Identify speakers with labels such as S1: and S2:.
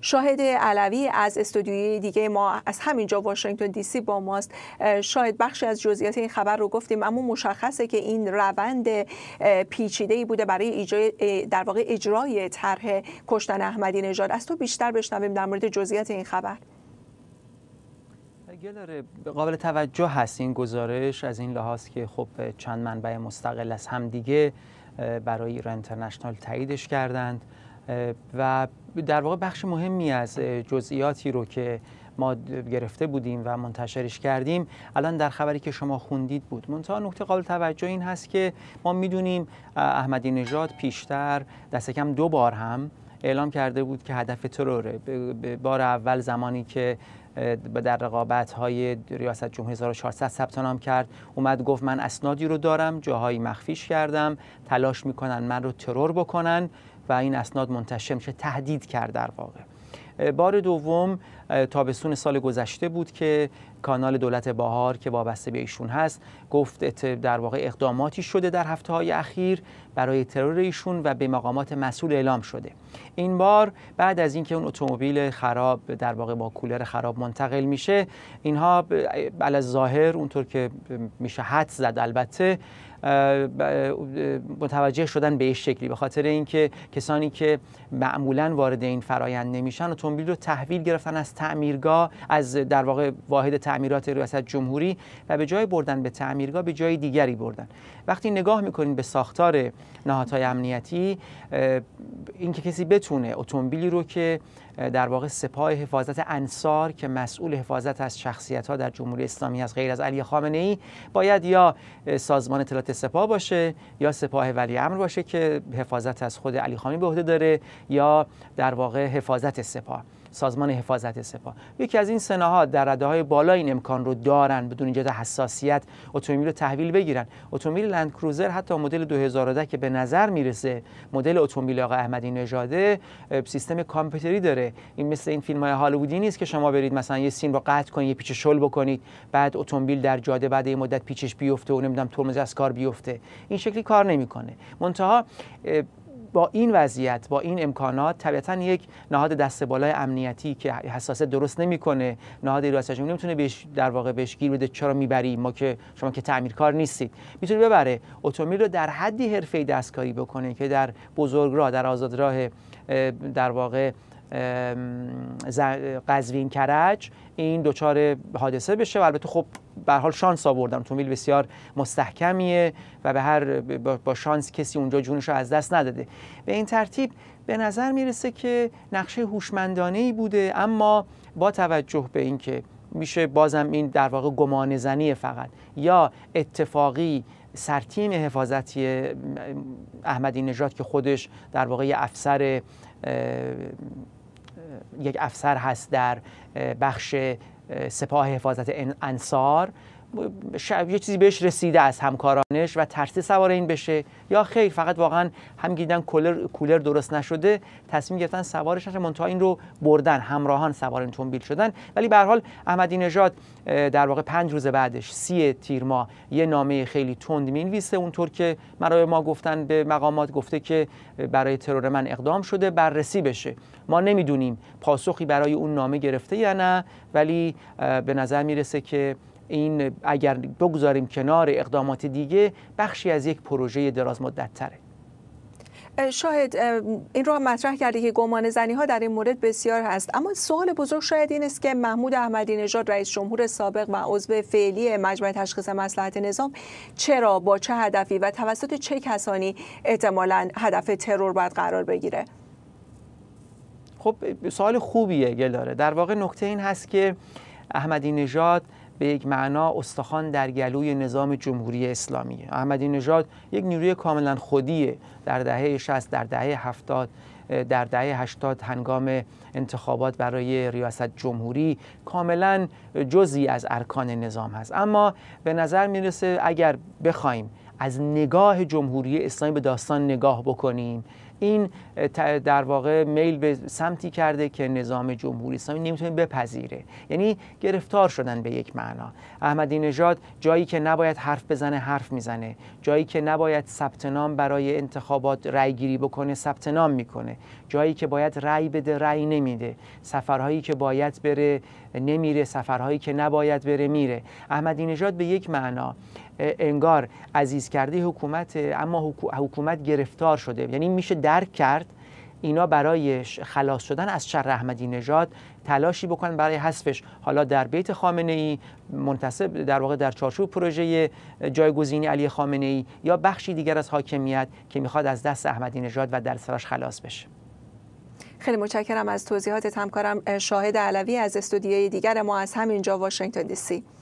S1: شاهد علوی از استودیوی دیگه ما از همینجا واشنگتن دی سی با ماست شاید بخشی از جزئیات این خبر رو گفتیم اما مشخصه که این روند پیچیده ای بوده برای ایجای در واقع اجرای طرح کشتن احمدی نژاد از تو بیشتر بشنویم در مورد جزئیات این خبر
S2: گلاره قابل توجه هست این گزارش از این لحاظ که خب چند منبع مستقل از همدیگه برای ایران انترنشنال تاییدش کردند و در واقع بخش مهمی از جزئیاتی رو که ما گرفته بودیم و منتشرش کردیم الان در خبری که شما خوندید بود منتها نکته قابل توجه این هست که ما میدونیم احمدی نژاد پیشتر دست کم دو بار هم اعلام کرده بود که هدف تروره بار اول زمانی که در رقابت های ریاست جمهوری 1400 ثبت نام کرد اومد گفت من اسنادی رو دارم جاهایی مخفیش کردم تلاش میکنن من رو ترور بکنن و این اسناد منتشر میشه تهدید کرد در واقع بار دوم تابستون سال گذشته بود که کانال دولت باهار که وابسته به ایشون هست گفت در واقع اقداماتی شده در هفته های اخیر برای ترور ایشون و به مقامات مسئول اعلام شده این بار بعد از اینکه اون اتومبیل خراب در واقع با کولر خراب منتقل میشه اینها بل ظاهر اونطور که میشه حد زد البته متوجه شدن به این شکلی به خاطر اینکه کسانی که معمولا وارد این فرایند نمیشن اتومبیل رو تحویل گرفتن از تعمیرگاه از در واقع واحد تعمیرات ریاست جمهوری و به جای بردن به تعمیرگاه به جای دیگری بردن وقتی نگاه میکنین به ساختار نهادهای امنیتی اینکه کسی بتونه اتومبیلی رو که در واقع سپاه حفاظت انصار که مسئول حفاظت از شخصیت ها در جمهوری اسلامی از غیر از علی خامنه ای باید یا سازمان اطلاعات سپاه باشه یا سپاه ولی امر باشه که حفاظت از خود علی خامنه به عهده داره یا در واقع حفاظت سپاه سازمان حفاظت سپاه یکی از این سناها در رده های بالا این امکان رو دارن بدون ایجاد حساسیت اتومبیل رو تحویل بگیرن اتومبیل لند کروزر حتی مدل 2010 که به نظر میرسه مدل اتومبیل آقای احمدی نژاده سیستم کامپیوتری داره این مثل این فیلم های هالیوودی نیست که شما برید مثلا یه سین رو قطع کنید یه پیچ شل بکنید بعد اتومبیل در جاده بعد یه مدت پیچش بیفته و نمیدونم ترمز از کار بیفته این شکلی کار نمیکنه منتها با این وضعیت با این امکانات طبیعتا یک نهاد دست بالای امنیتی که حساسه درست نمیکنه نهاد ریاست جمهوری نمیتونه بهش در واقع بهش گیر بده چرا میبری ما که شما که تعمیرکار نیستید میتونه ببره اتومبیل رو در حدی ای دستکاری بکنه که در بزرگ بزرگراه در آزادراه در واقع قزوین کرج این دچار حادثه بشه و البته خب به حال شانس آوردم تومیل بسیار مستحکمیه و به هر با شانس کسی اونجا جونش رو از دست نداده به این ترتیب به نظر میرسه که نقشه هوشمندانه ای بوده اما با توجه به اینکه میشه بازم این در واقع گمان فقط یا اتفاقی سرتیم حفاظتی احمدی نژاد که خودش در واقع افسر یک افسر هست در بخش سپاه حفاظت انصار یه چیزی بهش رسیده از همکارانش و ترسی سوار این بشه یا خیر فقط واقعا هم گیدن کولر کولر درست نشده تصمیم گرفتن سوارش نشه منتها این رو بردن همراهان سوار این تنبیل شدن ولی به حال احمدی نژاد در واقع پنج روز بعدش سی تیر ماه یه نامه خیلی تند مینویسه اونطور که مرای ما گفتن به مقامات گفته که برای ترور من اقدام شده بررسی بشه ما نمیدونیم پاسخی برای اون نامه گرفته یا نه ولی به نظر میرسه که این اگر بگذاریم کنار اقدامات دیگه بخشی از یک پروژه دراز مدت تره
S1: شاید این رو هم مطرح کردی که گمان زنی ها در این مورد بسیار هست اما سوال بزرگ شاید این است که محمود احمدی نژاد رئیس جمهور سابق و عضو فعلی مجمع تشخیص مسلحت نظام چرا با چه هدفی و توسط چه کسانی احتمالا هدف ترور باید قرار بگیره
S2: خب سوال خوبیه گلاره در واقع نکته این هست که احمدی نژاد به یک معنا استخوان در گلوی نظام جمهوری اسلامی احمدی نژاد یک نیروی کاملا خودیه در دهه 60 در دهه 70 در دهه 80 هنگام انتخابات برای ریاست جمهوری کاملا جزی از ارکان نظام هست اما به نظر میرسه اگر بخوایم از نگاه جمهوری اسلامی به داستان نگاه بکنیم این در واقع میل به سمتی کرده که نظام جمهوری اسلامی نمیتونه بپذیره یعنی گرفتار شدن به یک معنا احمدی نژاد جایی که نباید حرف بزنه حرف میزنه جایی که نباید ثبت نام برای انتخابات رای گیری بکنه ثبت نام میکنه جایی که باید رای بده رای نمیده سفرهایی که باید بره نمیره سفرهایی که نباید بره میره احمدی نژاد به یک معنا انگار عزیز کرده حکومت اما حکومت گرفتار شده یعنی میشه درک کرد اینا برای خلاص شدن از شر احمدی نژاد تلاشی بکنن برای حذفش حالا در بیت خامنه ای منتسب در واقع در چارچوب پروژه جایگزینی علی خامنه ای یا بخشی دیگر از حاکمیت که میخواد از دست احمدی نژاد و در سرش خلاص بشه
S1: خیلی متشکرم از توضیحات همکارم شاهد علوی از استودیوی دیگر ما از همینجا واشنگتن دی سی